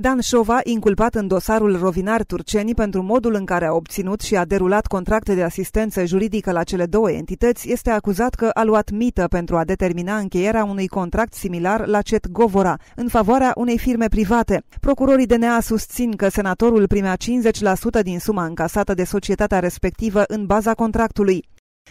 Dan Șova, inculpat în dosarul rovinar turcenii pentru modul în care a obținut și a derulat contracte de asistență juridică la cele două entități, este acuzat că a luat mită pentru a determina încheierea unui contract similar la CET Govora, în favoarea unei firme private. Procurorii DNA susțin că senatorul primea 50% din suma încasată de societatea respectivă în baza contractului.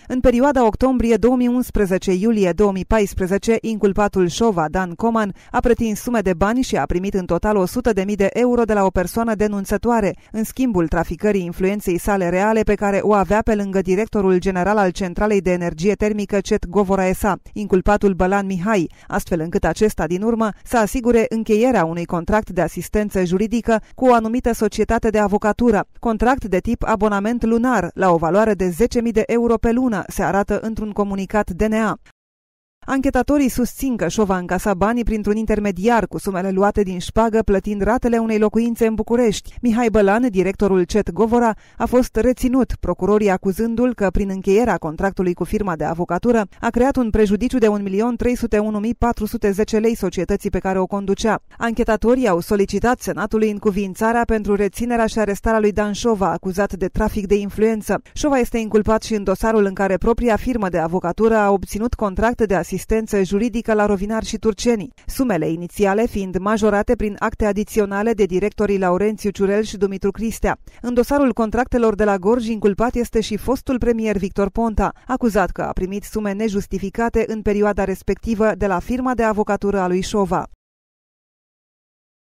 În perioada octombrie 2011-iulie 2014, inculpatul Șova, Dan Coman, a pretins sume de bani și a primit în total 100.000 de euro de la o persoană denunțătoare, în schimbul traficării influenței sale reale pe care o avea pe lângă directorul general al Centralei de Energie Termică CET Govora SA, inculpatul Bălan Mihai, astfel încât acesta din urmă să asigure încheierea unui contract de asistență juridică cu o anumită societate de avocatură, contract de tip abonament lunar la o valoare de 10.000 de euro pe lună lună, se arată într-un comunicat DNA. Anchetatorii susțin că Șova încasa banii printr-un intermediar cu sumele luate din șpagă, plătind ratele unei locuințe în București. Mihai Bălan, directorul CET Govora, a fost reținut, procurorii acuzându-l că prin încheierea contractului cu firma de avocatură a creat un prejudiciu de 1.301.410 lei societății pe care o conducea. Anchetatorii au solicitat Senatului încuvințarea pentru reținerea și arestarea lui Dan Șova, acuzat de trafic de influență. Șova este inculpat și în dosarul în care propria firmă de avocatură a obținut contracte de asistență asistență juridică la rovinar și turceni. sumele inițiale fiind majorate prin acte adiționale de directorii Laurențiu Ciurel și Dumitru Cristea. În dosarul contractelor de la Gorj inculpat este și fostul premier Victor Ponta, acuzat că a primit sume nejustificate în perioada respectivă de la firma de avocatură a lui Șova.